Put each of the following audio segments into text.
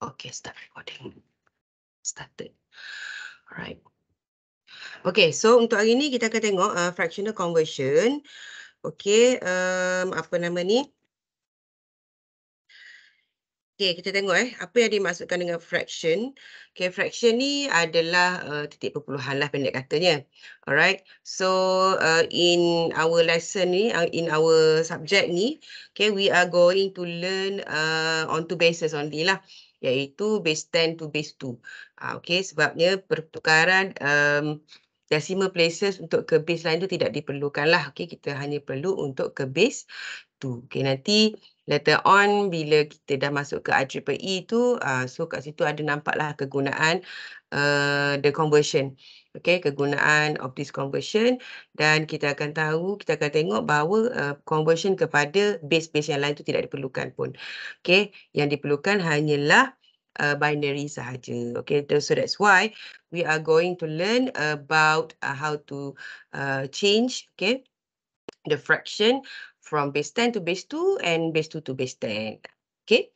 Okay, start recording. Started. Alright. Okay, so untuk hari ni kita akan tengok uh, fractional conversion. Okay, um, apa nama ni? Okay, kita tengok eh. Apa yang dimaksudkan dengan fraction. Okay, fraction ni adalah uh, titik perpuluhan lah pendek katanya. Alright. So, uh, in our lesson ni, uh, in our subject ni, okay, we are going to learn uh, on two bases only lah iaitu base 10 to base 2. Uh, ah, okay, sebabnya pertukaran um, decimal places untuk ke base lain itu tidak diperlukan lah. Okay, kita hanya perlu untuk ke base 2. Okay, nanti later on bila kita dah masuk ke IEEE itu, e uh, ah, so kat situ ada nampaklah kegunaan uh, the conversion okay, kegunaan of this conversion dan kita akan tahu, kita akan tengok bahawa uh, conversion kepada base-base yang lain itu tidak diperlukan pun. Okay, yang diperlukan hanyalah uh, binary sahaja. Okay, so that's why we are going to learn about uh, how to uh, change okay, the fraction from base 10 to base 2 and base 2 to base 10. Okay.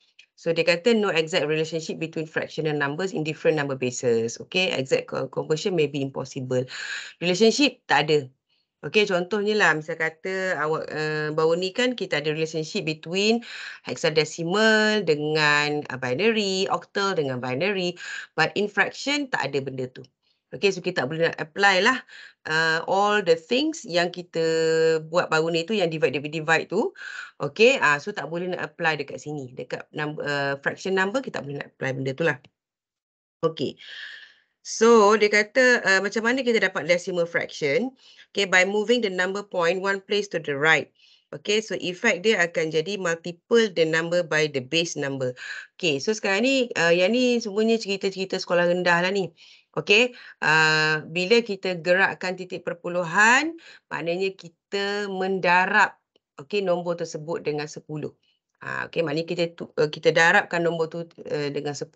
So dia kata no exact relationship between fractional numbers in different number bases. Okay, exact conversion may be impossible. Relationship tak ada. Okay, contohnya lah misal kata awak uh, eh, bawah ni kan kita ada relationship between hexadecimal dengan uh, binary, octal dengan binary. But in fraction tak ada benda tu. Okay, so kita tak boleh nak apply lah uh, all the things yang kita buat baru ni tu yang divide divide, divide tu okey uh, so tak boleh nak apply dekat sini dekat number, uh, fraction number kita tak boleh nak apply benda tu lah okey so dia kata uh, macam mana kita dapat decimal fraction okey by moving the number point one place to the right Okay, so effect dia akan jadi multiple the number by the base number. Okay, so sekarang ni, uh, yang ni semuanya cerita-cerita sekolah rendah lah ni. Okey, uh, bila kita gerakkan titik perpuluhan, maknanya kita mendarab okey nombor tersebut dengan 10. Uh, ah, okey, maknanya kita tu, uh, kita darabkan nombor tu uh, dengan 10.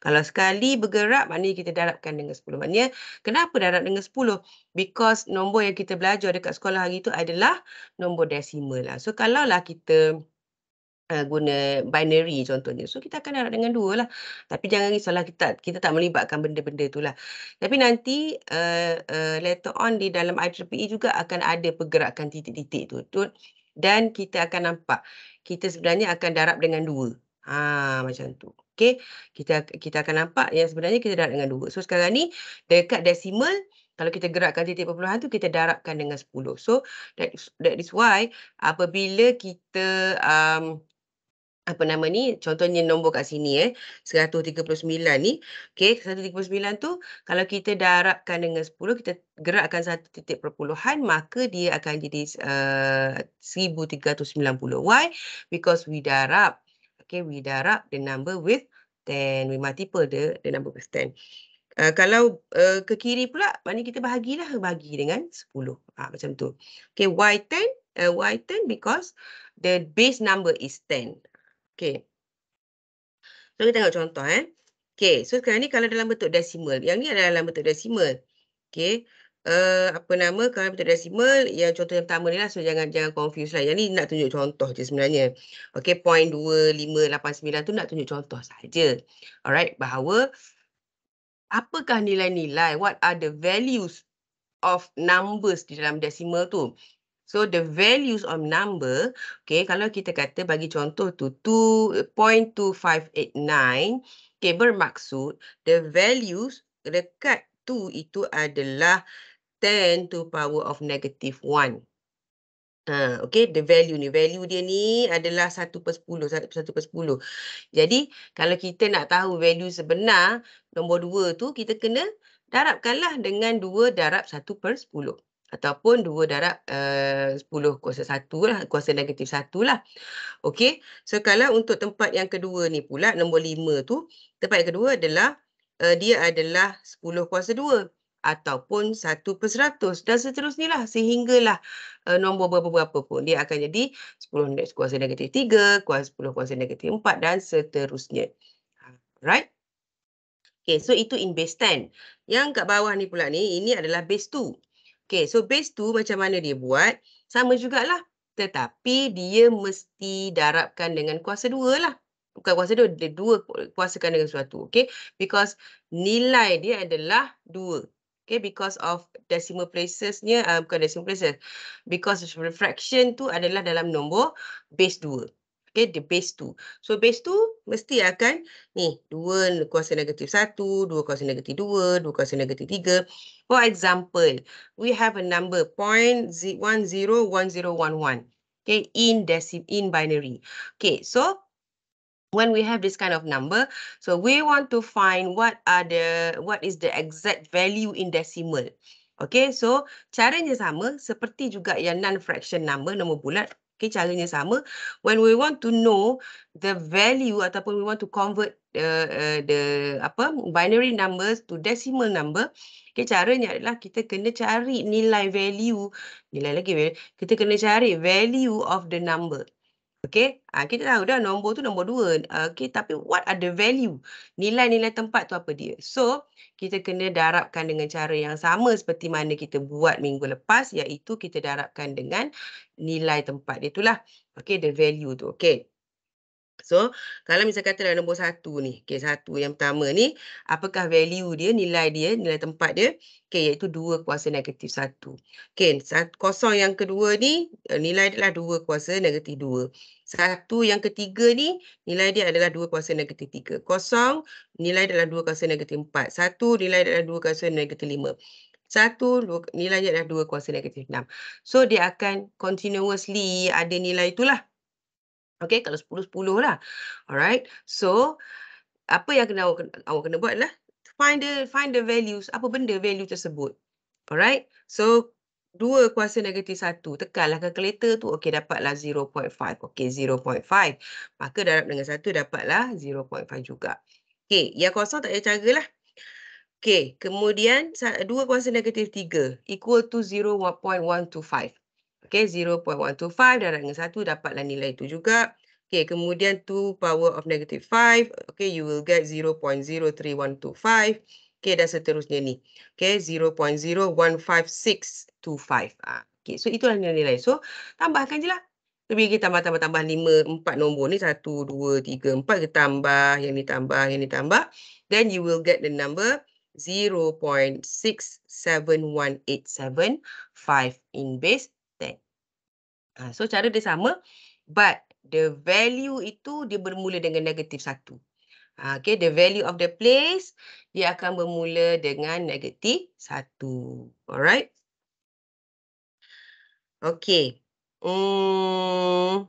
Kalau sekali bergerak, maknanya kita darabkan dengan 10. Maknanya kenapa darab dengan 10? Because nombor yang kita belajar dekat sekolah hari itu adalah nombor desimal lah. So kalaulah kita uh, guna binary contohnya. So kita akan harap dengan dua lah. Tapi jangan risaulah kita kita tak melibatkan benda-benda lah. Tapi nanti uh, uh, later on di dalam IEEE e juga akan ada pergerakan titik-titik tu. tu. Dan kita akan nampak kita sebenarnya akan darab dengan dua. Ha macam tu. okay? Kita kita akan nampak yang sebenarnya kita darab dengan dua. So sekarang ni dekat decimal kalau kita gerakkan titik perpuluhan tu kita darabkan dengan 10. So that is, that is why apabila kita um, apa nama ni contohnya nombor kat sini eh 139 ni okey 139 tu kalau kita darabkan dengan 10 kita gerakkan satu titik perpuluhan maka dia akan jadi eh, uh, 1390 why because we darab okey we darab the number with 10 we multiply the the number with 10 Uh, eh, kalau uh, ke kiri pula, maknanya kita bahagilah, bahagi dengan 10. Ha, ah, macam tu. Okay, why 10? Uh, why 10? Because the base number is 10. Okey. So kita tengok contoh eh. Okey, so sekarang ni kalau dalam bentuk desimal, yang ni adalah dalam bentuk desimal. Okey. Uh, apa nama kalau bentuk desimal, yang contoh yang pertama ni lah, so jangan jangan confuse lah. Yang ni nak tunjuk contoh je sebenarnya. Okey, 0.2589 tu nak tunjuk contoh saja. Alright, bahawa apakah nilai-nilai, what are the values of numbers di dalam decimal tu? So the values of number, okay, kalau kita kata bagi contoh tu 2.2589, okay, bermaksud the values dekat 2 itu adalah 10 to power of negative 1. Ha, okay, the value ni. Value dia ni adalah 1 per 10. 1 per 10. Jadi, kalau kita nak tahu value sebenar, nombor 2 tu, kita kena darabkanlah dengan 2 darab 1 per 10 ataupun 2 darab eh, uh, 10 kuasa 1 lah, kuasa negatif 1 lah. Okey, so kalau untuk tempat yang kedua ni pula, nombor 5 tu, tempat yang kedua adalah uh, dia adalah 10 kuasa 2 ataupun 1 per 100 dan seterusnya lah sehinggalah uh, eh, nombor berapa-berapa pun dia akan jadi 10 kuasa negatif 3, kuasa 10 kuasa negatif 4 dan seterusnya. Right? Okay, so itu in base 10. Yang kat bawah ni pula ni, ini adalah base 2. Okay, so base tu macam mana dia buat? Sama jugalah. Tetapi dia mesti darabkan dengan kuasa dua lah. Bukan kuasa dua, dia dua kuasakan dengan sesuatu. Okay, because nilai dia adalah dua. Okay, because of decimal placesnya, uh, bukan decimal places. Because fraction tu adalah dalam nombor base dua. Okay, the base 2. So base 2 mesti akan ni 2 kuasa negatif 1, 2 kuasa negatif 2, 2 kuasa negatif 3. For example, we have a number 0.101011. Okay, in in binary. Okay, so when we have this kind of number, so we want to find what are the what is the exact value in decimal. Okay, so caranya sama seperti juga yang non-fraction number, nombor bulat, Okay, caranya sama. When we want to know the value ataupun we want to convert uh, uh, the apa binary numbers to decimal number, okay, caranya adalah kita kena cari nilai value. Nilai lagi, kita kena cari value of the number. Okay, uh, ah, kita tahu dah nombor tu nombor dua. okay, tapi what are the value? Nilai-nilai tempat tu apa dia? So, kita kena darabkan dengan cara yang sama seperti mana kita buat minggu lepas iaitu kita darabkan dengan nilai tempat itulah. Okay, the value tu. Okay. So, kalau misalkan kata nombor satu ni, okay, satu yang pertama ni, apakah value dia, nilai dia, nilai tempat dia, okay, iaitu dua kuasa negatif satu. Okay, kosong yang kedua ni, eh, nilai dia adalah dua kuasa negatif dua. Satu yang ketiga ni, nilai dia adalah dua kuasa negatif tiga. Kosong, nilai dia adalah dua kuasa negatif empat. Satu, nilai dia adalah dua kuasa negatif lima. Satu, nilai dia adalah dua kuasa negatif enam. So, dia akan continuously ada nilai itulah. Okay, kalau 10, 10 lah. Alright, so apa yang kena awak, awak kena buat lah. Find the, find the values, apa benda value tersebut. Alright, so dua kuasa negatif satu 1, tekanlah kalkulator tu, okay dapatlah 0.5. Okay, 0.5. Maka darab dengan satu dapatlah 0.5 juga. Okay, yang kosong tak ada cara lah. Okay, kemudian dua kuasa negatif tiga equal to 0.125. Okay, 0.125 darab dengan 1 dapatlah nilai itu juga. Okay, kemudian 2 power of negative 5. Okay, you will get 0.03125. Okay, dan seterusnya ni. Okay, 0.015625. Ah, okay, so itulah nilai-nilai. So, tambahkan je lah. Lebih kita tambah-tambah-tambah 5, 4 nombor ni. 1, 2, 3, 4. Kita tambah, yang ni tambah, yang ni tambah. Then you will get the number 0.671875 in base 2. Ha, so cara dia sama but the value itu dia bermula dengan negatif satu. Ha, okay, the value of the place dia akan bermula dengan negatif satu. Alright. Okay. Hmm.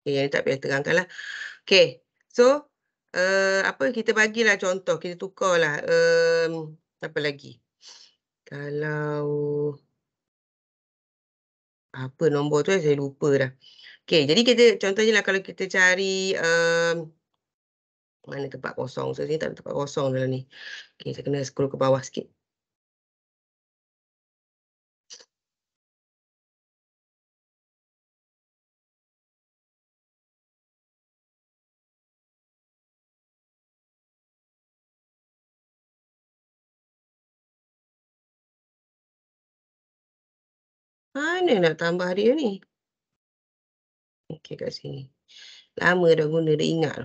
Okay, ya, yang ni tak payah terangkan lah. Okay. So, uh, apa kita bagilah contoh. Kita tukarlah. Um, apa lagi? Kalau apa nombor tu eh, saya lupa dah. Okey, jadi kita contohnya lah kalau kita cari um, mana tempat kosong. So, sini tak ada tempat kosong dalam ni. Okey, saya kena scroll ke bawah sikit. mana nak tambah dia ni? Okey kat sini. Lama dah guna dah ingat.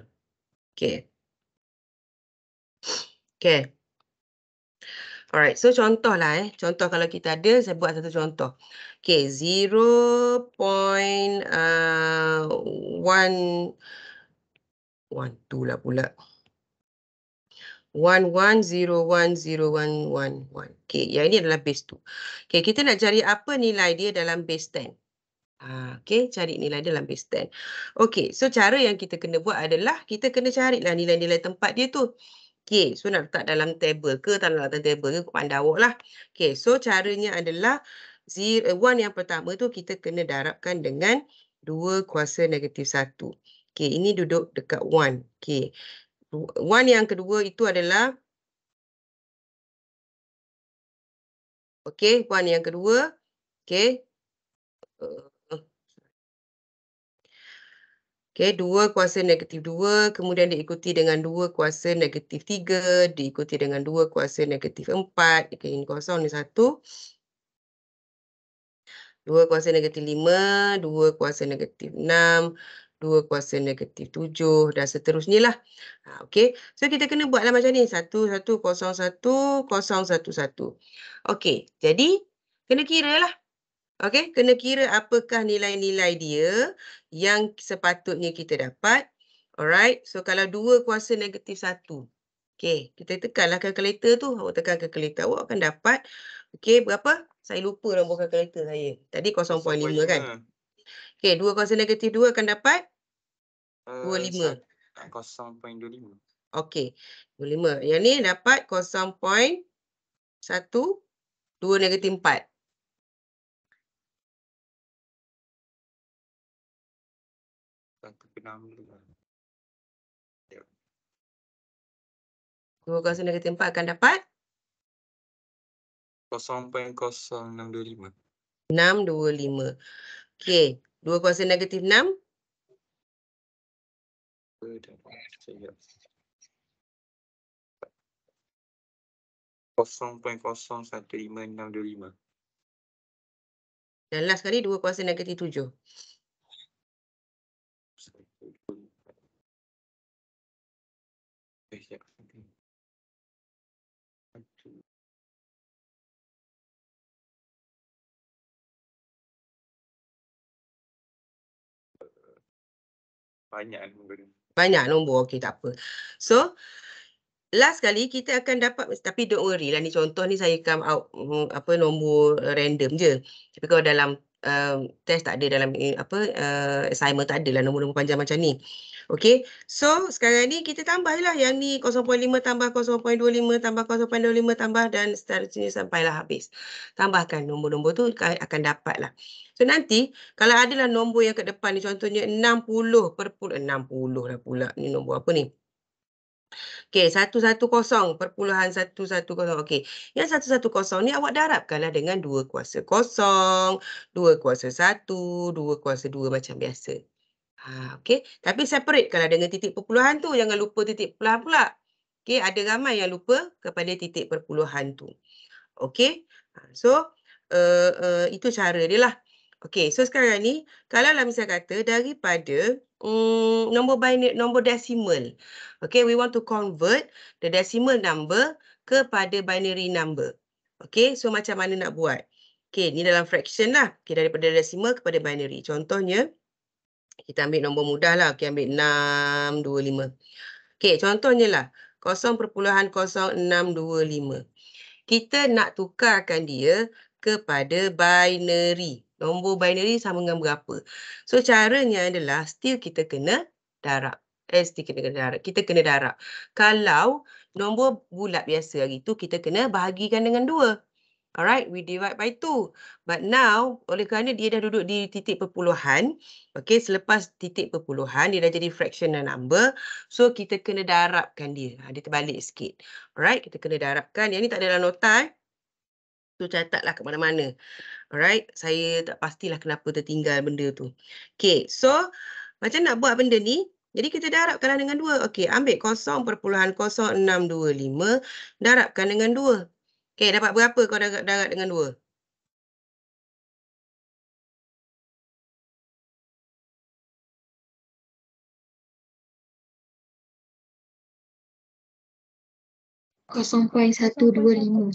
Okey. Okey. Alright, so contohlah eh. Contoh kalau kita ada, saya buat satu contoh. Okay, 0.1 uh, one 2 lah pula. 11010111. Okey, yang ini adalah base 2. Okay, kita nak cari apa nilai dia dalam base 10. Ah, okay, cari nilai dia dalam base 10. Okay, so cara yang kita kena buat adalah kita kena carilah nilai-nilai tempat dia tu. Okay, so nak letak dalam table ke, tak nak letak table ke, pandai awak lah. Okay, so caranya adalah 1 eh, yang pertama tu kita kena darabkan dengan 2 kuasa negatif 1. Okay, ini duduk dekat 1. Okay, One yang kedua itu adalah Okay, one yang kedua. Okay. Okay, dua kuasa negatif dua, kemudian diikuti dengan dua kuasa negatif tiga, diikuti dengan dua kuasa negatif empat, okay, ini kosong, ini satu. Dua kuasa negatif lima, dua kuasa negatif enam, 2 kuasa negatif 7 dan seterusnya lah. Ha, okay. So kita kena buatlah macam ni. 1, 1, 0, 1, 0, 1, 1. Okay, Jadi kena kira lah. okay? Kena kira apakah nilai-nilai dia yang sepatutnya kita dapat. Alright. So kalau 2 kuasa negatif 1. okay? Kita tekanlah calculator tu. Awak tekan calculator awak akan dapat. Okay, Berapa? Saya lupa nombor calculator saya. Tadi 0.5 kan? Okey, dua kosong negatif dua akan dapat? Eh, dua lima point dua lima Okey, dua lima Yang ni dapat point satu dua negatif 4. Lah. Dua kosong negatif empat akan dapat? point enam enam dua lima dua lima Okey, 2 kuasa negatif 6. enam dua Dan last kali dua kuasa negatif tujuh. Banyak nombor. Banyak nombor, okey tak apa. So, last kali kita akan dapat, tapi don't worry lah ni contoh ni saya come out hmm, apa nombor eh, random je. Tapi kalau dalam um, test tak ada, dalam eh, apa uh, assignment tak ada lah nombor-nombor panjang macam ni. Okay, so sekarang ni kita tambahlah yang ni 0.5 tambah 0.25 tambah 0.25 tambah dan seterusnya sampailah habis. Tambahkan nombor-nombor tu akan dapatlah. So nanti kalau ada lah nombor yang kat depan ni contohnya 60 per 60 dah pula ni nombor apa ni. Okey, 110 perpuluhan 110. Okay, yang 110 ni awak darabkanlah dengan 2 kuasa 0, 2 kuasa 1, 2 kuasa 2 macam biasa. Ha, ah, okay. Tapi separate kalau dengan titik perpuluhan tu, jangan lupa titik perpuluhan pula. Okay, ada ramai yang lupa kepada titik perpuluhan tu. Okay, ah, so uh, uh, itu cara dia lah. Okay, so sekarang ni, kalau lah misalnya kata daripada um, nombor binary, nombor decimal. Okay, we want to convert the decimal number kepada binary number. Okay, so macam mana nak buat? Okay, ni dalam fraction lah. Okay, daripada decimal kepada binary. Contohnya, kita ambil nombor mudah lah. Okey, ambil 6, 2, 5. Okey, contohnya lah. 0.0625. Kita nak tukarkan dia kepada binary. Nombor binary sama dengan berapa. So, caranya adalah still kita kena darab. Eh, still kita kena darab. Kita kena darab. Kalau nombor bulat biasa hari itu, kita kena bahagikan dengan 2. Alright, we divide by 2. But now, oleh kerana dia dah duduk di titik perpuluhan, okay, selepas titik perpuluhan, dia dah jadi fractional number. So, kita kena darabkan dia. Ha, dia terbalik sikit. Alright, kita kena darabkan. Yang ni tak ada dalam nota. Tu catatlah ke mana-mana. Alright, saya tak pastilah kenapa tertinggal benda tu. Okay, so, macam nak buat benda ni, jadi kita darabkanlah dengan 2. Okey, ambil 0.0625, darabkan dengan 2. Okay, dapat berapa kau darat, darat dengan dua? Kosong poin satu dua lima.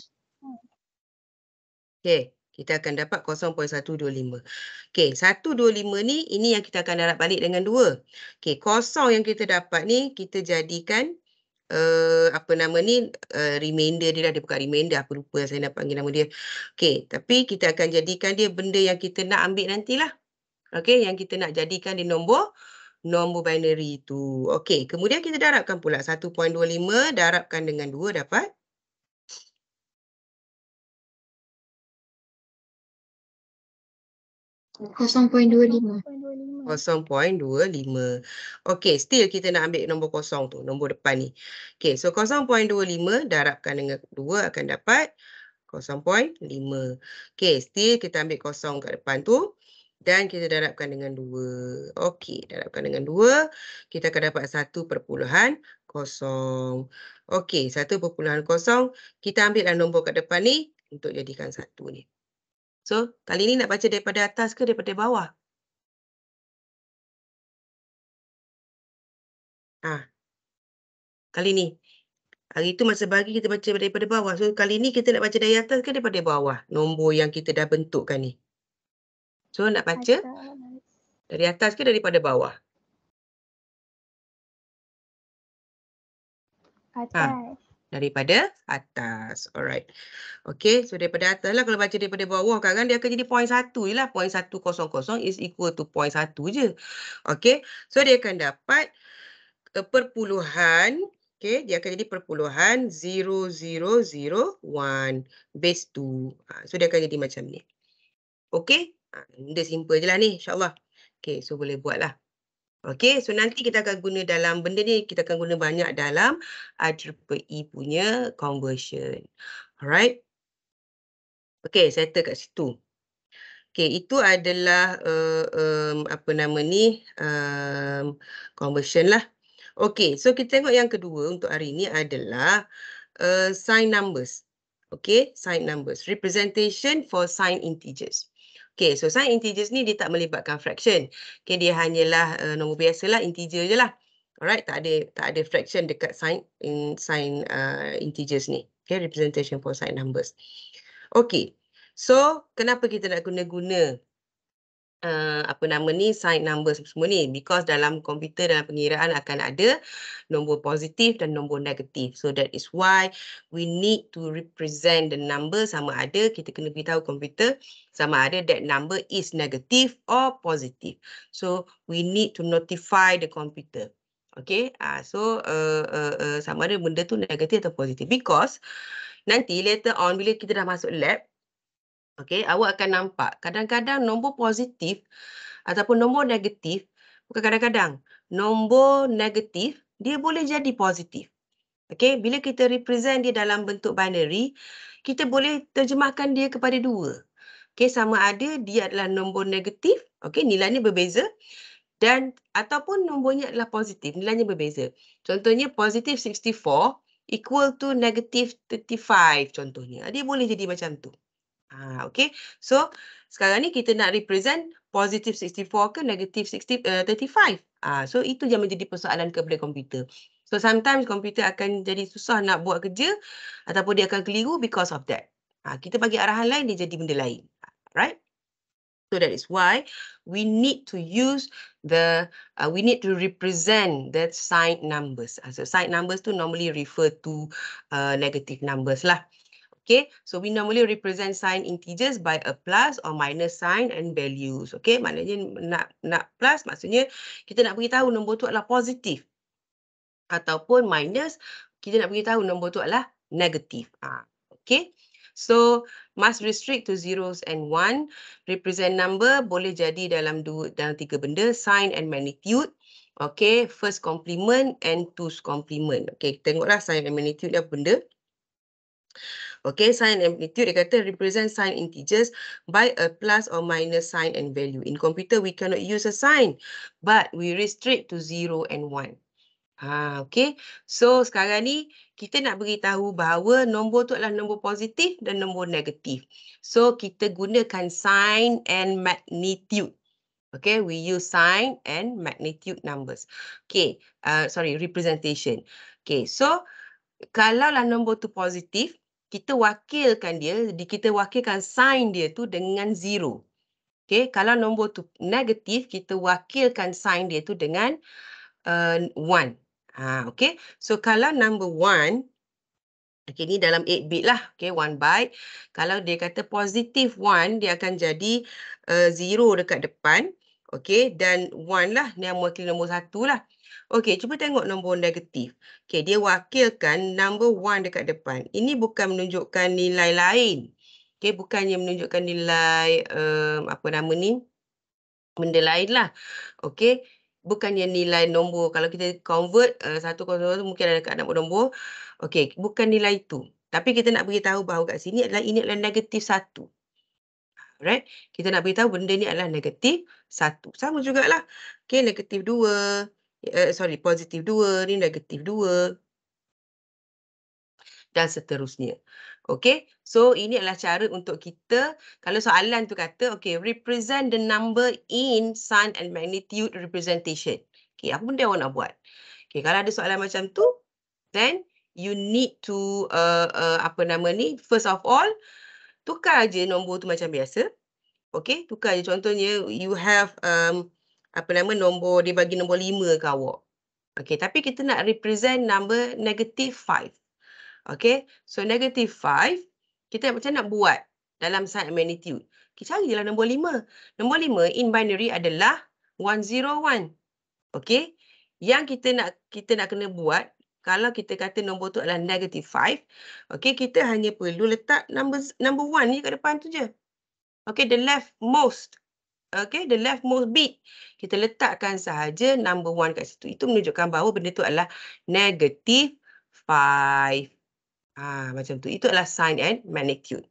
Okay. Kita akan dapat 0.125. Okey, 125 ni, ini yang kita akan darab balik dengan dua. Okay, kosong yang kita dapat ni, kita jadikan uh, apa nama ni uh, eh, reminder dia lah dia bukan reminder apa lupa saya nak panggil nama dia okey tapi kita akan jadikan dia benda yang kita nak ambil nantilah okey yang kita nak jadikan di nombor nombor binary tu okey kemudian kita darabkan pula 1.25 darabkan dengan 2 dapat 0.25. 0.25. Okay, still kita nak ambil nombor kosong tu, nombor depan ni. Okay, so 0.25 darabkan dengan 2 akan dapat 0.5. Okay, still kita ambil kosong kat depan tu dan kita darabkan dengan 2. Okay, darabkan dengan 2, kita akan dapat 1.0. perpuluhan kosong kita ambillah nombor kat depan ni untuk jadikan 1 ni. So, kali ni nak baca daripada atas ke daripada bawah? Ha. Kali ni. Hari tu masa bagi kita baca daripada bawah. So, kali ni kita nak baca dari atas ke daripada bawah? Nombor yang kita dah bentukkan ni. So, nak baca dari atas ke daripada bawah? Atas. Ha daripada atas. Alright. Okay, so daripada atas lah. Kalau baca daripada bawah kan, dia akan jadi 0.1 je lah. 0.100 is equal to 0.1 je. Okay, so dia akan dapat perpuluhan. Okay, dia akan jadi perpuluhan 0.0001 base 2. Ha, so dia akan jadi macam ni. Okay, dia ha, simple je lah ni insyaAllah. Okay, so boleh buat lah. Okay, so nanti kita akan guna dalam benda ni, kita akan guna banyak dalam IEEE e punya conversion. Alright. Okay, settle kat situ. Okay, itu adalah uh, um, apa nama ni, um, conversion lah. Okay, so kita tengok yang kedua untuk hari ini adalah uh, sign numbers. Okay, sign numbers. Representation for sign integers. Okay, so sign integers ni dia tak melibatkan fraction. Okay, dia hanyalah uh, nombor biasa lah, integer je lah. Alright, tak ada tak ada fraction dekat sign in sign uh, integers ni. Okay, representation for sign numbers. Okay, so kenapa kita nak guna-guna Uh, apa nama ni, side number semua ni because dalam komputer dalam pengiraan akan ada nombor positif dan nombor negatif so that is why we need to represent the number sama ada kita kena beritahu komputer sama ada that number is negative or positive so we need to notify the computer okay uh, so uh, uh, uh, sama ada benda tu negatif atau positif because nanti later on bila kita dah masuk lab Okey, awak akan nampak kadang-kadang nombor positif ataupun nombor negatif, bukan kadang-kadang, nombor negatif dia boleh jadi positif. Okey, bila kita represent dia dalam bentuk binary, kita boleh terjemahkan dia kepada dua. Okey, sama ada dia adalah nombor negatif, okey, nilainya berbeza dan ataupun nombornya adalah positif, nilainya berbeza. Contohnya positif 64 equal to negative 35 contohnya. Dia boleh jadi macam tu. Ah, okay. So sekarang ni kita nak represent positif 64 ke negatif 60, 35. Ah, so itu yang menjadi persoalan kepada komputer. So sometimes komputer akan jadi susah nak buat kerja ataupun dia akan keliru because of that. Ah, kita bagi arahan lain dia jadi benda lain. Right? So that is why we need to use the, uh, we need to represent the signed numbers. Ah, so signed numbers tu normally refer to uh, negative numbers lah. Okay, so we normally represent sign integers by a plus or minus sign and values. Okay, maknanya nak nak plus maksudnya kita nak beritahu nombor tu adalah positif ataupun minus kita nak beritahu nombor tu adalah negatif. Ah, okay. So, must restrict to zeros and one. Represent number boleh jadi dalam dua, dalam tiga benda, sign and magnitude. Okay, first complement and two's complement. Okay, tengoklah sign and magnitude dia benda. Okay, sign amplitude, dia kata represent sign integers by a plus or minus sign and value. In computer, we cannot use a sign, but we restrict to zero and one. Ha, okay, so sekarang ni kita nak beritahu bahawa nombor tu adalah nombor positif dan nombor negatif. So, kita gunakan sign and magnitude. Okay, we use sign and magnitude numbers. Okay, uh, sorry, representation. Okay, so kalaulah nombor tu positif, kita wakilkan dia, kita wakilkan sign dia tu dengan zero. Okay, kalau nombor tu negatif, kita wakilkan sign dia tu dengan uh, one. Ha, okay, so kalau number one, okay ni dalam 8 bit lah, okay one byte. Kalau dia kata positif one, dia akan jadi uh, zero dekat depan. Okay, dan one lah, ni yang mewakili nombor satu lah. Okey, cuba tengok nombor negatif. Okey, dia wakilkan number one dekat depan. Ini bukan menunjukkan nilai lain. Okey, bukannya menunjukkan nilai um, apa nama ni? Benda lain lah. Okey, bukannya nilai nombor. Kalau kita convert eh, satu uh, kosong mungkin ada dekat nombor nombor. Okey, bukan nilai itu. Tapi kita nak beritahu bahawa kat sini adalah ini adalah negatif satu. Alright, kita nak beritahu benda ni adalah negatif satu. Sama jugalah. Okey, negatif dua uh, sorry positif 2 ni negatif 2 dan seterusnya. Okay, so ini adalah cara untuk kita, kalau soalan tu kata, okay, represent the number in sun and magnitude representation. Okay, apa benda awak nak buat? Okay, kalau ada soalan macam tu, then you need to, uh, uh, apa nama ni, first of all, tukar aje nombor tu macam biasa. Okay, tukar je contohnya, you have, um, apa nama nombor dia bagi nombor 5 ke awak. Okey, tapi kita nak represent number negative 5. Okey, so negative 5, kita macam nak buat dalam sign magnitude. Kita cari lah nombor 5. Nombor 5 in binary adalah 101. Okey, yang kita nak kita nak kena buat, kalau kita kata nombor tu adalah negative 5, okey, kita hanya perlu letak number number 1 ni kat depan tu je. Okey, the left most Okay, the leftmost bit. Kita letakkan sahaja number one kat situ. Itu menunjukkan bahawa benda tu adalah negative five. Ha, macam tu. Itu adalah sign and magnitude.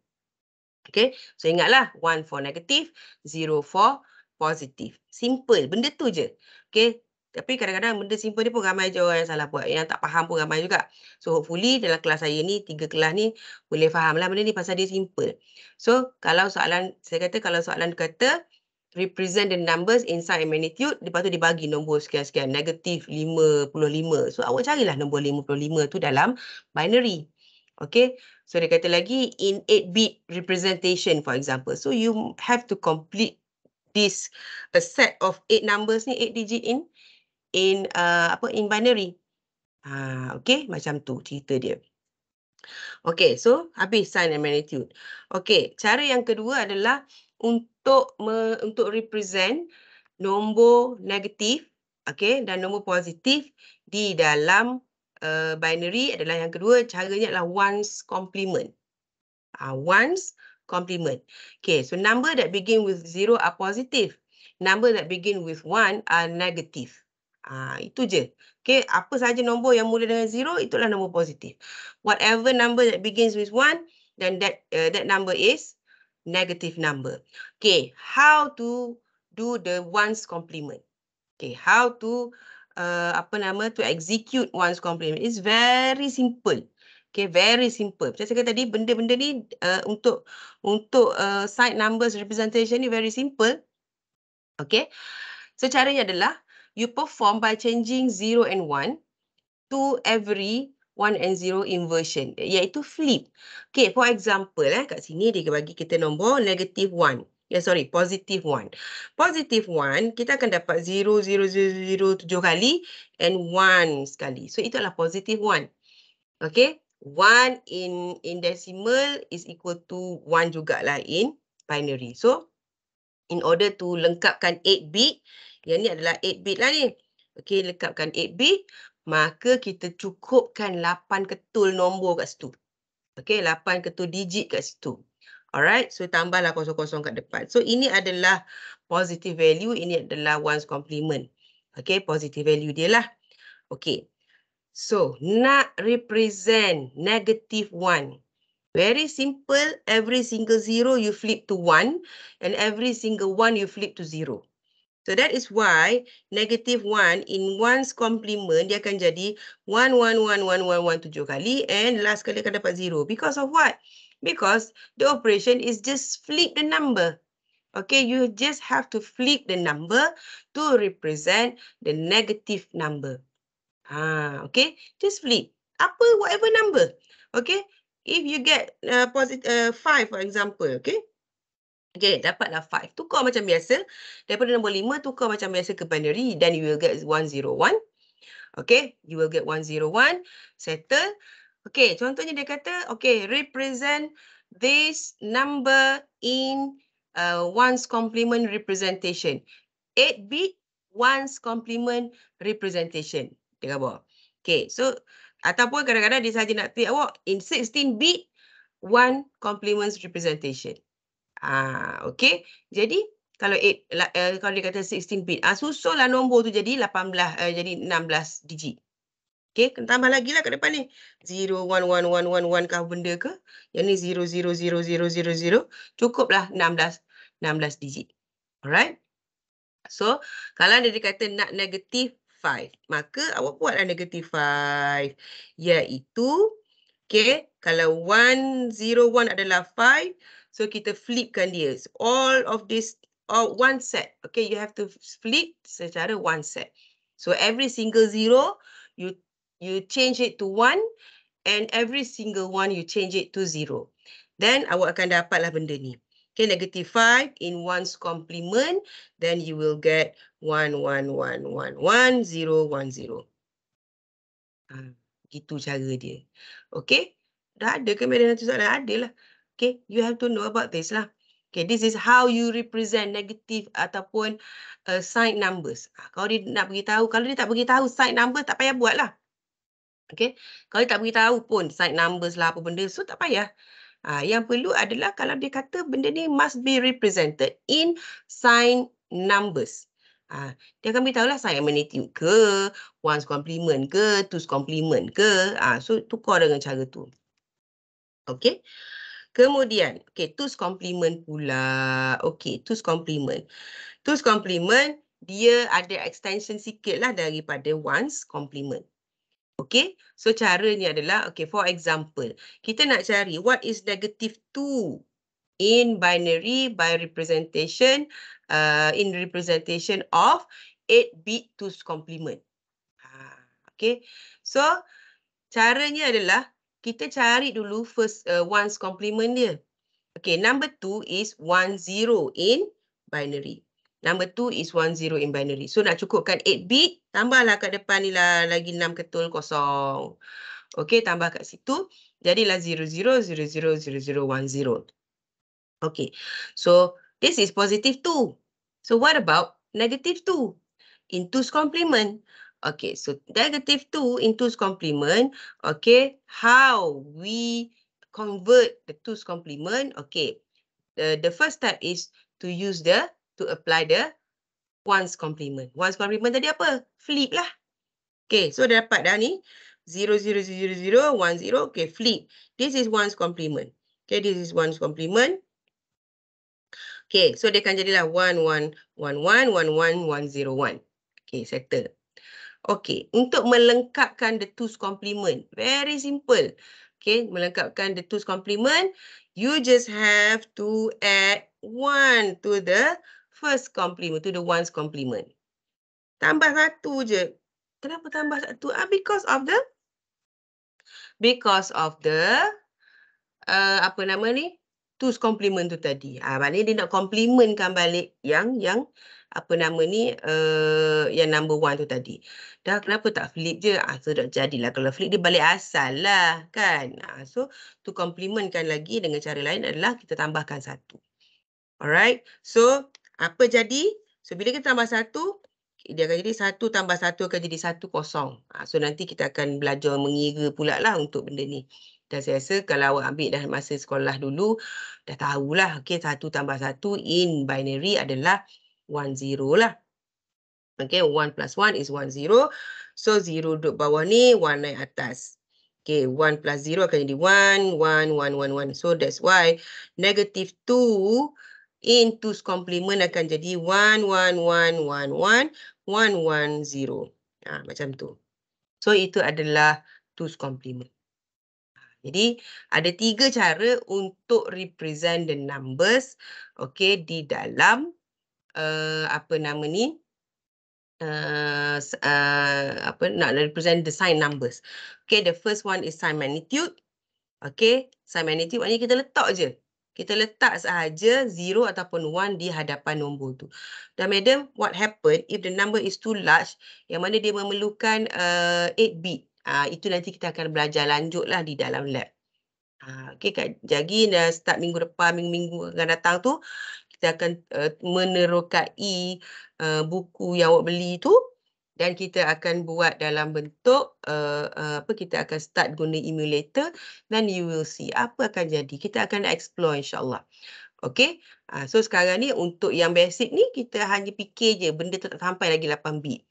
Okay, so ingatlah one for negative, zero for positive. Simple, benda tu je. Okay, tapi kadang-kadang benda simple ni pun ramai je orang yang salah buat. Yang tak faham pun ramai juga. So hopefully dalam kelas saya ni, tiga kelas ni boleh faham lah benda ni pasal dia simple. So kalau soalan, saya kata kalau soalan kata, represent the numbers inside sign magnitude lepas tu dibagi nombor sekian-sekian negatif 55 so awak carilah nombor 55 tu dalam binary okay so dia kata lagi in 8-bit representation for example so you have to complete this a set of 8 numbers ni 8 digit in in uh, apa in binary ha, okay macam tu cerita dia okay so habis sign and magnitude okay cara yang kedua adalah untuk me, untuk represent nombor negatif okey dan nombor positif di dalam uh, binary adalah yang kedua caranya adalah ones complement ah uh, ones complement okey so number that begin with zero are positive number that begin with one are negative ah uh, itu je okey apa saja nombor yang mula dengan zero itulah nombor positif whatever number that begins with one then that uh, that number is negative number. Okay, how to do the ones complement? Okay, how to uh, apa nama to execute ones complement? It's very simple. Okay, very simple. saya cakap tadi, benda-benda ni uh, untuk untuk uh, side numbers representation ni very simple. Okay, so caranya adalah you perform by changing zero and one to every one and zero inversion iaitu flip. Okay, for example eh kat sini dia bagi kita nombor negative one. Ya yeah, sorry, positive one. Positive one, kita akan dapat zero, zero, zero, zero tujuh kali and one sekali. So, itu adalah positive one. Okay, one in in decimal is equal to one jugalah in binary. So, in order to lengkapkan 8 bit, yang ni adalah 8 bit lah ni. Okay, lengkapkan 8 bit maka kita cukupkan 8 ketul nombor kat situ. Okay, 8 ketul digit kat situ. Alright, so tambahlah kosong-kosong kat depan. So ini adalah positive value, ini adalah one's complement. Okay, positive value dia lah. Okay, So, nak represent negative one. Very simple, every single zero you flip to one, and every single one you flip to zero. So that is why negative 1 in one's complement dia akan jadi 1, 1, 1, 1, 1, 1, tujuh kali and last kali akan dapat 0. Because of what? Because the operation is just flip the number. Okay, you just have to flip the number to represent the negative number. Ah, Okay, just flip. Apa, whatever number. Okay, if you get uh, positive 5 uh, for example, okay? Okay, dapatlah 5. Tukar macam biasa. Daripada nombor 5, tukar macam biasa ke binary. Then you will get 101. Okay, you will get 101. Settle. Okay, contohnya dia kata, okay, represent this number in uh, one's complement representation. 8-bit one's complement representation. Dengar bawah. Okay, so ataupun kadang-kadang dia saja nak tweet awak in 16-bit one complement representation. Ah, okey. Jadi kalau 8 uh, eh, kalau dia kata 16 bit, ah susullah nombor tu jadi 18 uh, eh, jadi 16 digit. Okey, kena tambah lagi lah kat depan ni. 0 1 1 1 1 1 benda ke? Yang ni 0 0 0 0 0 cukuplah 16 16 digit. Alright? So, kalau dia kata nak negative 5, maka awak buatlah negative 5 iaitu okay, kalau 101 adalah 5 So kita flipkan dia. All of this, all one set. Okay, you have to flip secara one set. So every single zero, you you change it to one. And every single one, you change it to zero. Then awak akan dapatlah benda ni. Okay, negative five in one's complement. Then you will get one, one, one, one, one, zero, one, zero. Ha, gitu cara dia. Okay? Dah ada ke medan satu soalan? Ada lah. Okay, you have to know about this lah. Okay, this is how you represent negative ataupun uh, side numbers. Ah, kalau dia nak beritahu, kalau dia tak beritahu sign number, tak payah buat lah. Okay, kalau dia tak beritahu pun sign numbers lah apa benda, so tak payah. Ha, yang perlu adalah kalau dia kata benda ni must be represented in sign numbers. Ha, dia akan beritahu lah sign magnitude ke, one's complement ke, two's complement ke. Ha, so tukar dengan cara tu. Okay. Kemudian, okay, tools complement pula. Okay, tools complement, Tools complement, dia ada extension sikit lah daripada ones complement, Okay, so caranya adalah, okay, for example, kita nak cari what is negative 2 in binary by representation, uh, in representation of 8-bit tools complement. Ah, okay, so caranya adalah kita cari dulu first uh, ones complement dia. Okay, number two is one zero in binary. Number two is one zero in binary. So nak cukupkan eight bit, tambahlah kat depan ni lah lagi enam ketul kosong. Okay, tambah kat situ. Jadilah zero. Okay, so this is positive two. So what about negative two? In twos complement, Okay, so negative 2 into 2's complement. Okay, how we convert the 2's complement? Okay, the, the first step is to use the, to apply the 1's complement. 1's complement tadi apa? Flip lah. Okay, so dah dapat dah ni. 0, 0, 0, 0, 0, 1, 0. Okay, flip. This is 1's complement. Okay, this is 1's complement. Okay, so dia akan jadilah 1, 1, 1, 1, 1, 1, 1, 0, 1. Okay, settle. Okay, untuk melengkapkan the two's complement, very simple. Okay, melengkapkan the two's complement, you just have to add one to the first complement, to the one's complement. Tambah satu je. Kenapa tambah satu? Ah, because of the, because of the, uh, apa nama ni? tools compliment tu tadi. Ah ha, maknanya dia nak complimentkan balik yang yang apa nama ni uh, yang number one tu tadi. Dah kenapa tak flip je? Ah ha, sudah so jadilah kalau flip dia balik asal lah kan. Ah ha, so tu complimentkan lagi dengan cara lain adalah kita tambahkan satu. Alright. So apa jadi? So bila kita tambah satu dia akan jadi satu tambah satu akan jadi satu kosong. Ah, so nanti kita akan belajar mengira pula lah untuk benda ni. Dan saya rasa kalau awak ambil dalam masa sekolah dulu, dah tahulah okay, satu tambah satu in binary adalah one zero lah. Okay, one plus one is one zero. So, zero duduk bawah ni, one naik atas. Okay, one plus zero akan jadi one, one, one, one, one. So, that's why negative two in two's complement akan jadi one, one, one, one, one, one, one, zero. Ha, macam tu. So, itu adalah two's complement. Jadi ada tiga cara untuk represent the numbers okay, di dalam uh, apa nama ni Uh, uh, apa nak represent the sign numbers. Okay, the first one is sign magnitude. Okay, sign magnitude maknanya kita letak je. Kita letak sahaja 0 ataupun 1 di hadapan nombor tu. Dan madam, what happen if the number is too large yang mana dia memerlukan uh, 8 bit. Ah, itu nanti kita akan belajar lanjutlah di dalam lab. Uh, ah, Okey, jadi uh, start minggu depan, minggu-minggu akan datang tu, kita akan uh, eh, menerokai uh, eh, buku yang awak beli tu dan kita akan buat dalam bentuk uh, uh, apa kita akan start guna emulator then you will see apa akan jadi. Kita akan explore insyaAllah. Okay, uh, so sekarang ni untuk yang basic ni kita hanya fikir je benda tu tak sampai lagi 8 bit.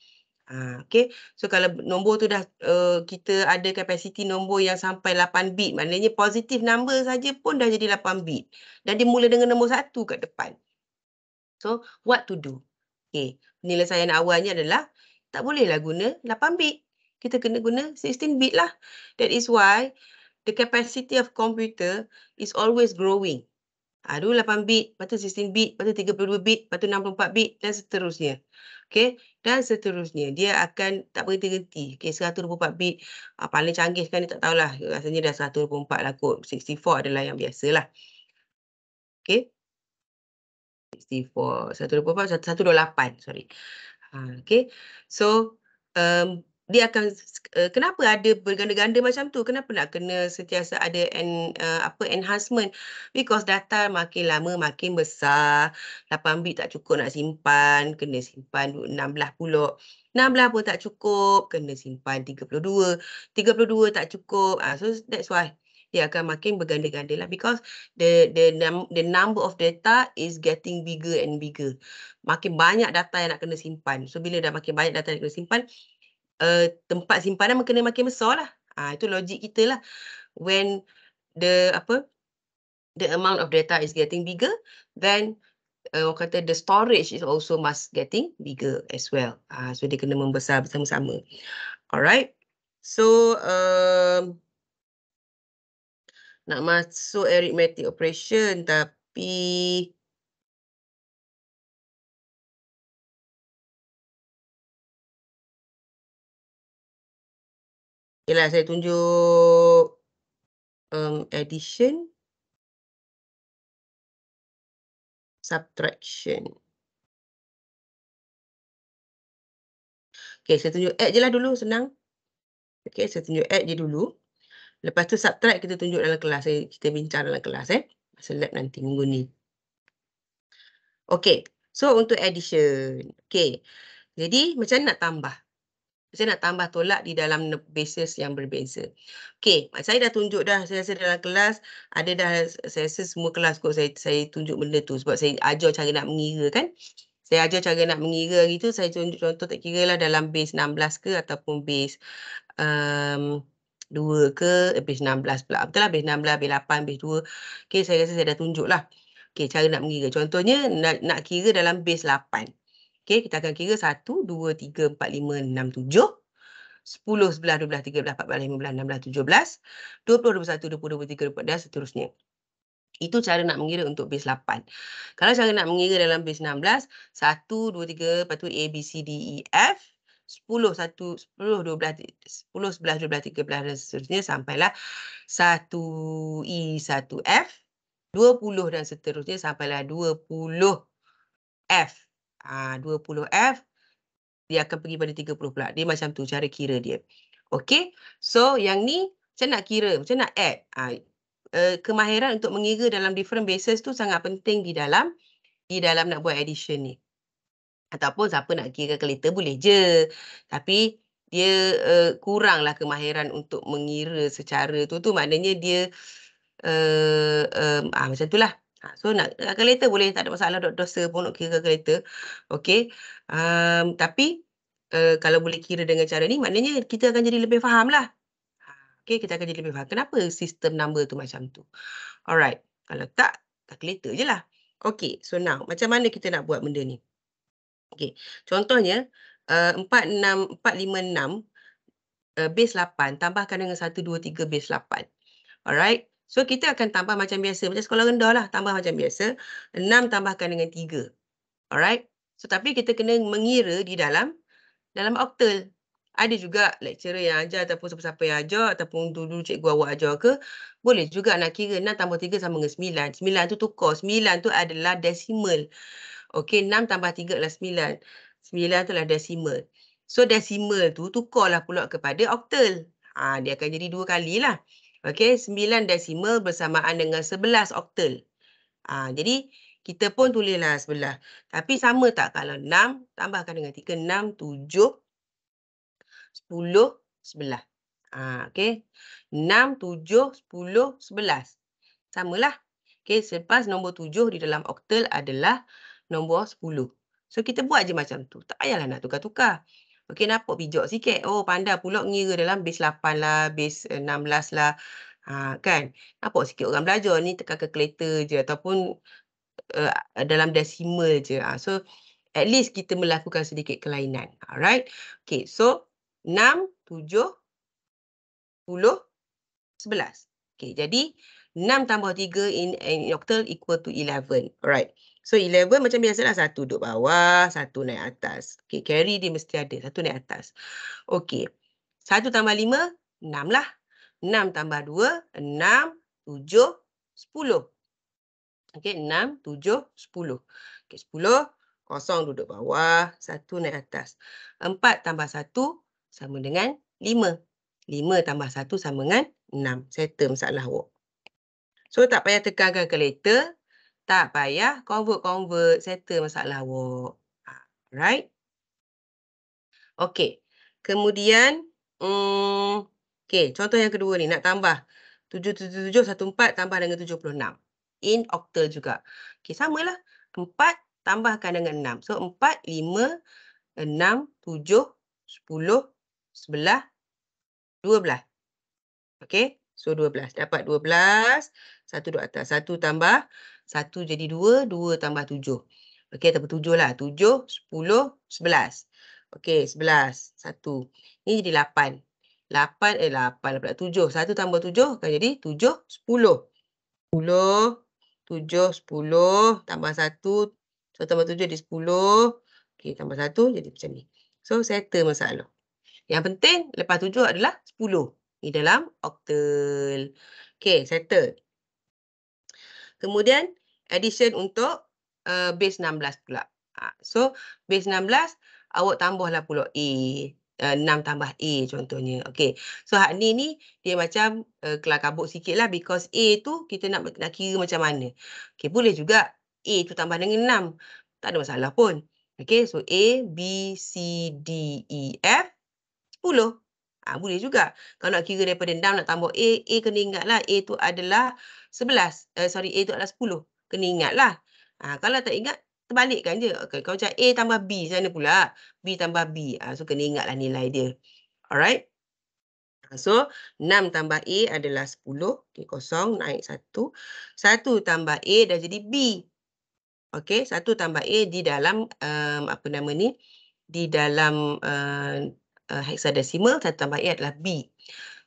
Ha, okay. So kalau nombor tu dah uh, kita ada capacity nombor yang sampai 8 bit. Maknanya positif number saja pun dah jadi 8 bit. Dan dia mula dengan nombor 1 kat depan. So what to do? Okay. Penyelesaian awalnya adalah tak bolehlah guna 8 bit. Kita kena guna 16 bit lah. That is why the capacity of computer is always growing. Aduh ha, 8 bit, lepas tu 16 bit, lepas tu 32 bit, lepas tu 64 bit dan seterusnya. Okay dan seterusnya. Dia akan tak berhenti-henti. Okay, 124 bit uh, paling canggih kan ni tak tahulah. Rasanya dah 124 lah kot. 64 adalah yang biasa lah. Okay. 64, 124, 128 sorry. Uh, ah, okay. So, um, dia akan uh, kenapa ada berganda-ganda macam tu kenapa nak kena sentiasa ada en, uh, apa enhancement because data makin lama makin besar 8 bit tak cukup nak simpan kena simpan 16 pulak 16 pun tak cukup kena simpan 32 32 tak cukup uh, so that's why dia akan makin berganda-ganda lah because the the the number of data is getting bigger and bigger. Makin banyak data yang nak kena simpan. So bila dah makin banyak data yang nak kena simpan, uh, tempat simpanan kena makin besar lah. Uh, itu logik kita lah. When the apa the amount of data is getting bigger, then uh, orang kata the storage is also must getting bigger as well. Uh, so dia kena membesar bersama-sama. Alright. So um, nak masuk arithmetic operation tapi lah saya tunjuk um, addition subtraction. Okay, saya tunjuk add lah dulu senang. Okay, saya tunjuk add je dulu. Lepas tu subtract kita tunjuk dalam kelas. Eh. Kita bincang dalam kelas eh. Masa lab nanti minggu ni. Okay, So untuk addition. Okay, Jadi macam nak tambah? saya nak tambah tolak di dalam basis yang berbeza. Okey, saya dah tunjuk dah saya rasa dalam kelas ada dah saya rasa semua kelas kot saya saya tunjuk benda tu sebab saya ajar cara nak mengira kan. Saya ajar cara nak mengira hari tu saya tunjuk contoh tak kira lah dalam base 16 ke ataupun base um, 2 ke eh, base 16 pula. Betul lah base 16, base 8, base 2. Okey, saya rasa saya dah tunjuk lah. Okey, cara nak mengira. Contohnya nak, nak kira dalam base 8. Okay, kita akan kira 1, 2, 3, 4, 5, 6, 7. 10, 11, 12, 13, 14, 15, 16, 17, 20, 21, 22, 23, 24 dan seterusnya. Itu cara nak mengira untuk base 8. Kalau cara nak mengira dalam base 16, 1, 2, 3, lepas tu A, B, C, D, E, F. 10, 1, 10, 12, 10, 11, 12, 13 dan seterusnya sampailah 1, E, 1, F. 20 dan seterusnya sampailah 20, F. 20F ah, dia akan pergi pada 30 pula. Dia macam tu cara kira dia. Okay. So yang ni macam nak kira, macam nak add. Ha, uh, kemahiran untuk mengira dalam different bases tu sangat penting di dalam di dalam nak buat addition ni. Ataupun siapa nak kira kalkulator boleh je. Tapi dia uh, kuranglah kemahiran untuk mengira secara tu. Tu maknanya dia uh, um, ah, macam tu lah. Ah, so nak calculator boleh tak ada masalah dosa pun nak kira calculator okey um, tapi uh, kalau boleh kira dengan cara ni maknanya kita akan jadi lebih faham lah. Ah, okey kita akan jadi lebih faham kenapa sistem number tu macam tu alright kalau tak calculator lah. okey so now macam mana kita nak buat benda ni okey contohnya uh, 4 6 4 5 6 Uh, base 8 tambahkan dengan 1 2 3 base 8. Alright. So kita akan tambah macam biasa. Macam sekolah rendah lah. Tambah macam biasa. 6 tambahkan dengan 3. Alright. So tapi kita kena mengira di dalam dalam oktel. Ada juga lecturer yang ajar ataupun siapa-siapa yang ajar ataupun dulu cikgu awak ajar ke. Boleh juga nak kira 6 tambah 3 sama dengan 9. 9 tu tukar. 9 tu adalah decimal. Okay. 6 tambah 3 adalah 9. 9 tu adalah decimal. So decimal tu tukarlah pula kepada oktel. Ha, ah, dia akan jadi dua kali lah. Okey, 9 desimal bersamaan dengan 11 oktel. Ha, jadi, kita pun tulislah sebelah. Tapi sama tak kalau 6, tambahkan dengan 3, 6, 7, 10, 11. Ha, Okey, 6, 7, 10, 11. Samalah. Okey, selepas nombor 7 di dalam oktel adalah nombor 10. So, kita buat je macam tu. Tak payahlah nak tukar-tukar. Okey nampak bijak sikit. Oh pandai pula ngira dalam base 8 lah, base 16 eh, lah. Ha, kan? Nampak sikit orang belajar ni tekan calculator je ataupun uh, dalam decimal je. Ha, so at least kita melakukan sedikit kelainan. Alright. Okey so 6, 7, 10, 11. Okey jadi 6 tambah 3 in, in octal equal to 11. Alright. So 11 macam biasalah satu duduk bawah, satu naik atas. Okay, carry dia mesti ada, satu naik atas. Okay, satu tambah lima, enam lah. Enam tambah dua, enam, tujuh, sepuluh. Okay, enam, tujuh, sepuluh. Okay, sepuluh, kosong duduk bawah, satu naik atas. Empat tambah satu sama dengan lima. Lima tambah satu sama dengan enam. Settle masalah awak. So tak payah tekankan ke letter. Tak payah convert-convert settle masalah awak. Ah, right? Okay. Kemudian, um, mm, okay, contoh yang kedua ni nak tambah. 777-14 tambah dengan 76. In octal juga. Okay, samalah. 4 tambahkan dengan 6. So, 4, 5, 6, 7, 10, 11, 12. Okay. So, 12. Dapat 12. 1 duduk atas. 1 tambah satu jadi dua, dua tambah 7. Okey, tambah 7 lah. 7, sepuluh, sebelas, Okey, sebelas, satu, Ini jadi lapan, lapan eh 8, 8, 7. satu tambah 7, akan jadi 7, sepuluh, sepuluh, 7, sepuluh, tambah satu, 1 tambah 7 jadi sepuluh, Okey, tambah satu jadi macam ni. So, settle masalah. Yang penting, lepas 7 adalah sepuluh Ini dalam octal. Okey, settle. Kemudian addition untuk uh, base 16 pula. Ha, so base 16 awak tambahlah pula A. Uh, 6 tambah A contohnya. Okay. So hak ni ni dia macam uh, kelak kabut sikit lah because A tu kita nak, nak kira macam mana. Okay boleh juga A tu tambah dengan 6. Tak ada masalah pun. Okay so A, B, C, D, E, F. 10. Ha, boleh juga. Kalau nak kira daripada 6 nak tambah A, A kena ingatlah A tu adalah 11. Eh, sorry, A tu adalah 10. Kena ingatlah. Ha, kalau tak ingat, terbalikkan je. Okay, kalau macam A tambah B, sana pula. B tambah B. Ha, so kena ingatlah nilai dia. Alright. So, 6 tambah A adalah 10. Okay, kosong, naik 1. 1 tambah A dah jadi B. Okay, 1 tambah A di dalam, um, apa nama ni? Di dalam uh, uh, hexadecimal, satu tambah A adalah B.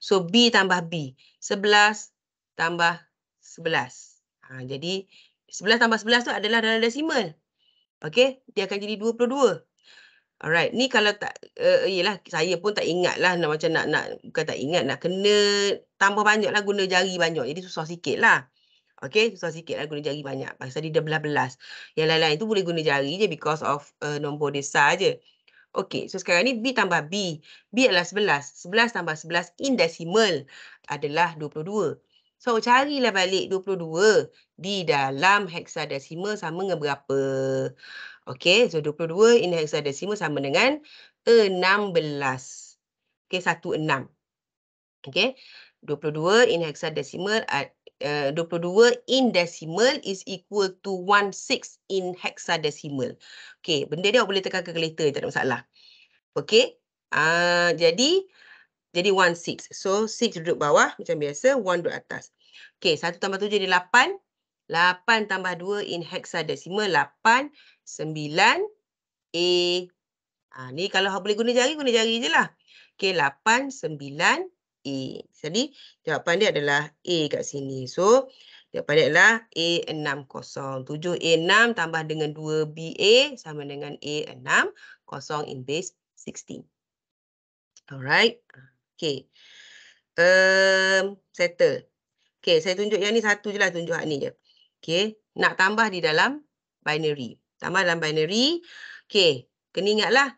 So B tambah B. 11 tambah 11. Ha, jadi 11 tambah 11 tu adalah dalam decimal. okay? dia akan jadi 22. Alright, ni kalau tak, uh, yelah, saya pun tak ingat lah nak, macam nak, nak, bukan tak ingat, nak kena tambah banyak lah guna jari banyak. Jadi susah sikit lah. Okay, susah sikit lah guna jari banyak. Pasal dia belas-belas. Yang lain-lain tu boleh guna jari je because of uh, nombor desa je. Okey, so sekarang ni B tambah B. B adalah 11. 11 tambah 11 in decimal adalah 22. So, carilah balik 22 di dalam heksadesimal sama dengan berapa. Okey, so 22 in heksadesimal sama dengan 16. Okey, 16. Okey, 22 in heksadesimal. 22 eh, in decimal is equal to 16 in hexadecimal. Okay, benda ni awak boleh tekan kalkulator, tak ada masalah. Okay, uh, ah, jadi jadi 16. So 6 duduk bawah macam biasa, 1 duduk atas. Okay, 1 tambah 7 jadi 8. 8 tambah 2 in hexadecimal, 8, 9, A. Ha, ni kalau boleh guna jari, guna jari je lah. Okay, 8, 9, A. A. Jadi jawapan dia adalah A kat sini. So jawapan dia adalah A60. 7A6 tambah dengan 2BA sama dengan A60 in base 16. Alright. Okay. Um, settle. Okay saya tunjuk yang ni satu je lah tunjuk ni je. Okay. Nak tambah di dalam binary. Tambah dalam binary. Okay. Kena ingatlah.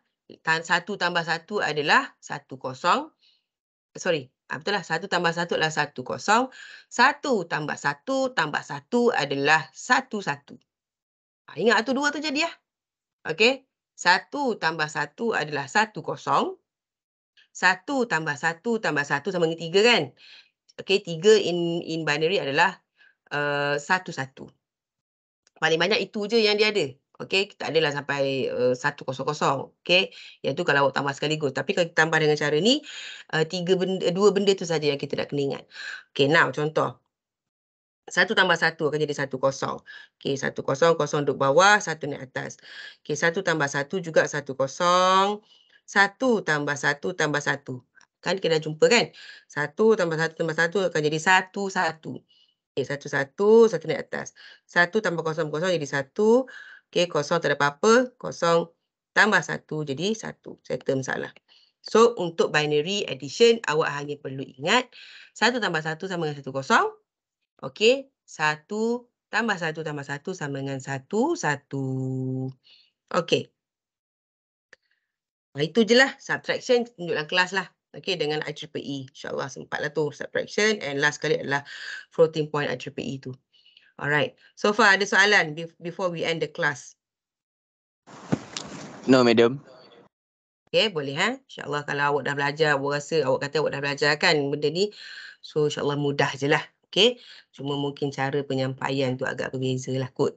Satu tambah satu adalah satu kosong sorry, ah, betul lah. Satu tambah satu adalah satu kosong. Satu tambah satu tambah satu adalah satu satu. Ha, ingat tu dua tu jadi lah. Okey. Satu tambah satu adalah satu kosong. Satu tambah satu tambah satu sama dengan tiga kan? Okey, tiga in in binary adalah eh, satu uh, satu. Paling banyak itu je yang dia ada. Okey, tak adalah sampai eh, satu kosong kosong. Okey, iaitu kalau awak tambah sekaligus. Tapi kalau kita tambah dengan cara ni, uh, tiga benda, eh, dua benda tu saja yang kita nak kena ingat. Okey, now contoh. Satu tambah satu akan jadi satu kosong. Okey, satu kosong, kosong duduk bawah, satu naik atas. Okey, satu tambah satu juga satu kosong. Satu tambah satu tambah satu. Kan kita dah jumpa kan? Satu tambah satu tambah satu akan jadi satu satu. Okey, satu satu, satu naik atas. Satu tambah kosong, kosong jadi satu. Okey, kosong tak ada apa-apa. Kosong tambah satu jadi satu. saya Settle salah. So, untuk binary addition, awak hanya perlu ingat. Satu tambah satu sama dengan satu kosong. Okey, satu tambah satu tambah satu sama dengan satu satu. Okey. Itu je lah. Subtraction tunjuk dalam kelas lah. Okey, dengan IEEE. E. InsyaAllah sempatlah tu subtraction. And last kali adalah floating point IEEE e tu. Alright. So far ada soalan before we end the class? No, madam. Okay, boleh ha? InsyaAllah kalau awak dah belajar, awak rasa awak kata awak dah belajar kan benda ni. So insyaAllah mudah je lah. Okay. Cuma mungkin cara penyampaian tu agak berbeza lah kot.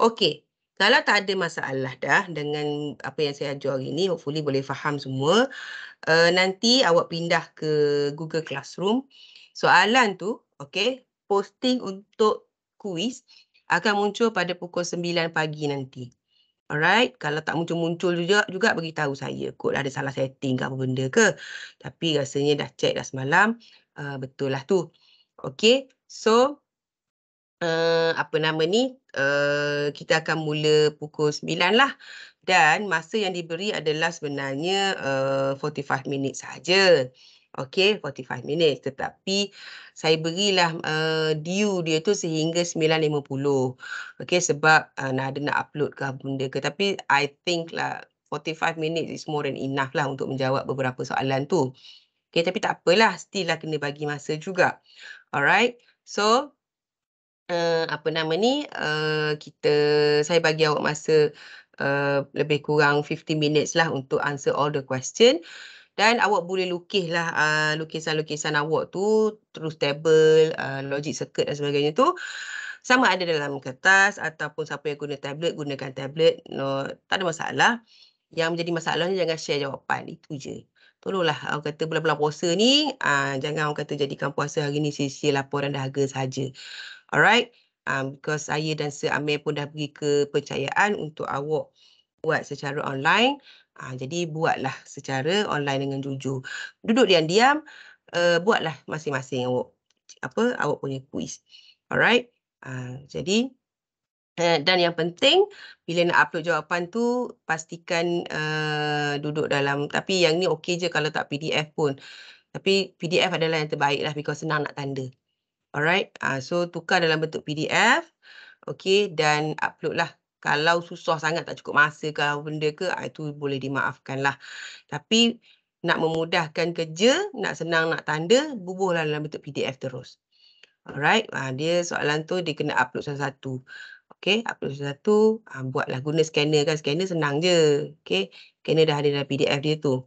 Okay. Kalau tak ada masalah dah dengan apa yang saya ajar hari ni, hopefully boleh faham semua. Uh, nanti awak pindah ke Google Classroom. Soalan tu, okay, posting untuk kuis akan muncul pada pukul 9 pagi nanti. Alright, kalau tak muncul-muncul juga juga bagi tahu saya kot ada salah setting ke apa benda ke. Tapi rasanya dah check dah semalam uh, betul lah tu. Okay, so uh, apa nama ni uh, kita akan mula pukul 9 lah dan masa yang diberi adalah sebenarnya uh, 45 minit saja. Okey, 45 minit. Tetapi saya berilah uh, due dia tu sehingga 9.50. Okey, sebab uh, nak ada nak upload ke benda ke. Tapi I think lah 45 minit is more than enough lah untuk menjawab beberapa soalan tu. Okey, tapi tak apalah. Still lah kena bagi masa juga. Alright. So, uh, apa nama ni? Uh, kita, saya bagi awak masa uh, lebih kurang 50 minutes lah untuk answer all the question. Dan awak boleh lukislah ah, lukisan-lukisan uh, awak tu terus table, uh, logic circuit dan sebagainya tu sama ada dalam kertas ataupun siapa yang guna tablet gunakan tablet no, tak ada masalah. Yang menjadi masalahnya jangan share jawapan itu je. Tolonglah awak kata bulan-bulan puasa ni uh, jangan awak kata jadikan puasa hari ni sisi laporan dahaga saja. Alright? Um, because saya dan Sir Amir pun dah pergi ke percayaan untuk awak buat secara online. Ha, jadi buatlah secara online dengan jujur. Duduk diam-diam, uh, eh, buatlah masing-masing awak apa awak punya kuis. Alright. Ha, jadi uh, dan yang penting bila nak upload jawapan tu pastikan uh, duduk dalam tapi yang ni okey je kalau tak PDF pun. Tapi PDF adalah yang terbaik lah because senang nak tanda. Alright. Uh, so tukar dalam bentuk PDF. Okay. Dan uploadlah kalau susah sangat tak cukup masa ke benda ke ah, itu boleh dimaafkan lah tapi nak memudahkan kerja nak senang nak tanda bubuhlah dalam bentuk PDF terus alright ha, dia soalan tu dia kena upload satu-satu Okay, upload satu-satu, ha, buatlah guna scanner kan. Scanner senang je. Okay, scanner dah ada dalam PDF dia tu.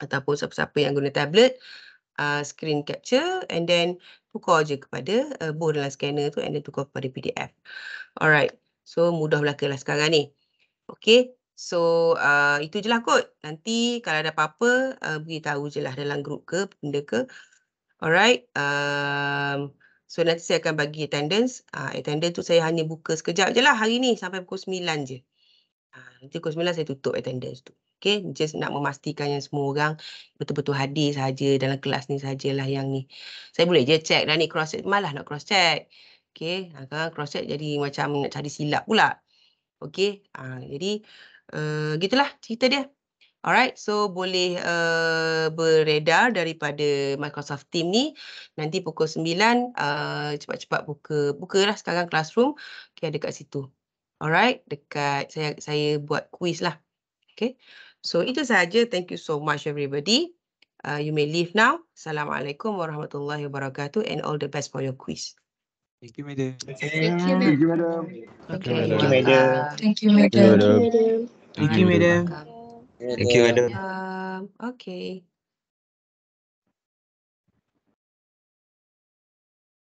Ataupun siapa-siapa yang guna tablet, uh, screen capture and then tukar je kepada, uh, eh, buh dalam scanner tu and then tukar kepada PDF. Alright. So mudah belakanglah sekarang ni. Okay. So uh, itu je lah kot. Nanti kalau ada apa-apa uh, beritahu je lah dalam grup ke benda ke. Alright. Um, so nanti saya akan bagi attendance. Uh, attendance tu saya hanya buka sekejap je lah hari ni sampai pukul 9 je. Nanti pukul 9 saya tutup attendance tu. Okay, just nak memastikan yang semua orang betul-betul hadir saja dalam kelas ni sajalah yang ni. Saya boleh je check dan ni cross check. Malah nak cross check. Okey, ha, cross check jadi macam nak cari silap pula. Okey, ha, jadi uh, gitulah cerita dia. Alright, so boleh uh, beredar daripada Microsoft Team ni. Nanti pukul 9, eh, cepat-cepat uh, buka. lah sekarang classroom. Okey, ada kat situ. Alright, dekat saya saya buat kuis lah. Okay, so itu sahaja. Thank you so much everybody. Uh, you may leave now. Assalamualaikum warahmatullahi wabarakatuh and all the best for your quiz. Thank you, madam. Thank you, madam. Thank you, madam. Thank you, madam. Thank you, madam. Thank you, madam. Thank you, madam. Okay.